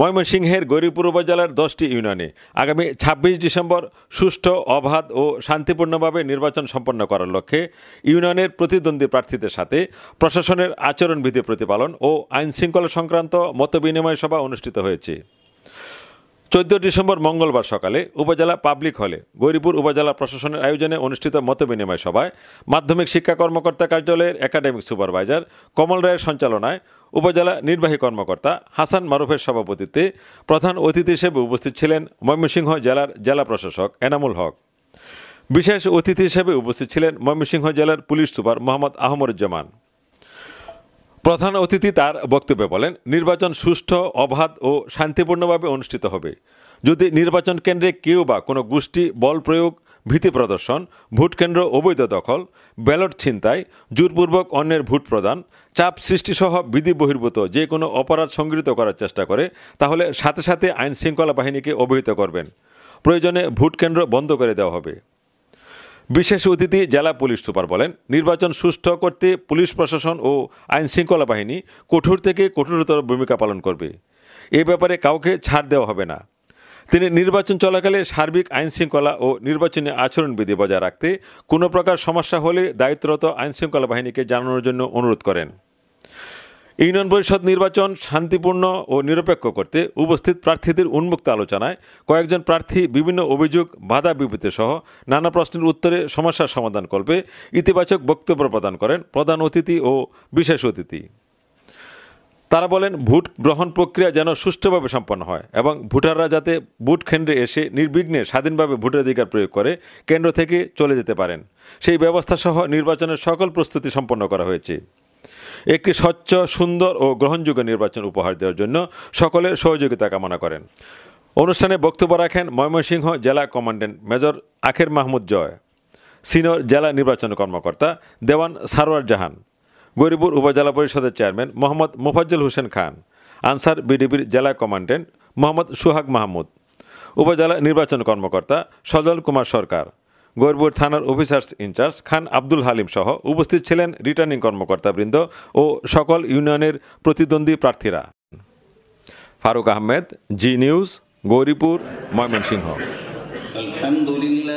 ময়মনসিংহের গৌরীপুর উপজেলার দশটি ইউনিয়নে আগামী ২৬ ডিসেম্বর সুষ্ঠু অবাধ ও শান্তিপূর্ণভাবে নির্বাচন সম্পন্ন করার লক্ষ্যে ইউনিয়নের প্রতিদ্বন্দ্বী প্রার্থীদের সাথে প্রশাসনের আচরণবিধি প্রতিপালন ও আইনশৃঙ্খলা সংক্রান্ত মতবিনিময় সভা অনুষ্ঠিত হয়েছে চোদ্দ ডিসেম্বর মঙ্গলবার সকালে উপজেলা পাবলিক হলে গৌরীপুর উপজেলা প্রশাসনের আয়োজনে অনুষ্ঠিত মতবিনিময় সভায় মাধ্যমিক শিক্ষা কর্মকর্তা কার্যালয়ের একাডেমিক সুপারভাইজার কমল রায়ের সঞ্চালনায় উপজেলা নির্বাহী কর্মকর্তা হাসান মারুফের সভাপতিত্বে প্রধান অতিথি হিসেবে উপস্থিত ছিলেন ময়মনসিংহ জেলার জেলা প্রশাসক এনামুল হক বিশেষ অতিথি হিসেবে উপস্থিত ছিলেন ময়মনসিংহ জেলার পুলিশ সুপার মোহাম্মদ আহমরুজ্জামান প্রধান অতিথি তার বক্তব্যে বলেন নির্বাচন সুষ্ঠু অবাধ ও শান্তিপূর্ণভাবে অনুষ্ঠিত হবে যদি নির্বাচন কেন্দ্রে কেউ বা কোনো গোষ্ঠী বল প্রয়োগ ভীতি প্রদর্শন ভোটকেন্দ্র অবৈধ দখল ব্যালট ছিনতাই জোরপূর্বক অন্যের ভোট প্রদান চাপ সৃষ্টিসহ বিধি বহির্ভূত যে কোনো অপরাধ সংগৃহীত করার চেষ্টা করে তাহলে সাথে সাথে আইন শৃঙ্খলা বাহিনীকে অবহিত করবেন প্রয়োজনে ভোটকেন্দ্র বন্ধ করে দেওয়া হবে বিশেষ অতিথি জেলা পুলিশ সুপার বলেন নির্বাচন সুষ্ঠু করতে পুলিশ প্রশাসন ও আইন শৃঙ্খলা বাহিনী কঠোর থেকে কঠোরতর ভূমিকা পালন করবে এ ব্যাপারে কাউকে ছাড় দেওয়া হবে না তিনি নির্বাচন চলাকালে সার্বিক আইন শৃঙ্খলা ও নির্বাচনী আচরণবিধি বজায় রাখতে কোনো প্রকার সমস্যা হলে দায়িত্বরত আইন শৃঙ্খলা বাহিনীকে জানানোর জন্য অনুরোধ করেন ইউনিয়ন পরিষদ নির্বাচন শান্তিপূর্ণ ও নিরপেক্ষ করতে উপস্থিত প্রার্থীদের উন্মুক্ত আলোচনায় কয়েকজন প্রার্থী বিভিন্ন অভিযোগ বাধা বিবৃতি সহ নানা প্রশ্নের উত্তরে সমস্যার সমাধান করবে ইতিবাচক বক্তব্য প্রদান করেন প্রধান অতিথি ও বিশেষ অতিথি তারা বলেন ভোট গ্রহণ প্রক্রিয়া যেন সুষ্ঠুভাবে সম্পন্ন হয় এবং ভোটাররা যাতে ভোট কেন্দ্রে এসে নির্বিঘ্নে স্বাধীনভাবে ভোটাধিকার প্রয়োগ করে কেন্দ্র থেকে চলে যেতে পারেন সেই ব্যবস্থা সহ নির্বাচনের সকল প্রস্তুতি সম্পন্ন করা হয়েছে একটি স্বচ্ছ সুন্দর ও গ্রহণযোগ্য নির্বাচন উপহার দেওয়ার জন্য সকলের সহযোগিতা কামনা করেন অনুষ্ঠানে বক্তব্য রাখেন ময়মনসিংহ জেলা কমান্ডেন্ট মেজর আখের মাহমুদ জয় সিনিয়র জেলা নির্বাচন কর্মকর্তা দেওয়ান সারোয়ার জাহান গরিবুর উপজেলা পরিষদের চেয়ারম্যান মোহাম্মদ মোফাজ্জল হোসেন খান আনসার বিডিবির জেলা কমান্ডেন্ট মোহাম্মদ সুহাগ মাহমুদ উপজেলা নির্বাচন কর্মকর্তা সজল কুমার সরকার গৌরপুর থানার অফিসার্স ইনচার্জ খান আব্দুল হালিম সহ উপস্থিত ছিলেন রিটার্নিং কর্মকর্তাবৃন্দ ও সকল ইউনিয়নের প্রতিদ্বন্দ্বী প্রার্থীরা ফারুক আহমেদ জি নিউজ গৌরীপুর ময়মনসিংহ আলহামদুলিল্লাহ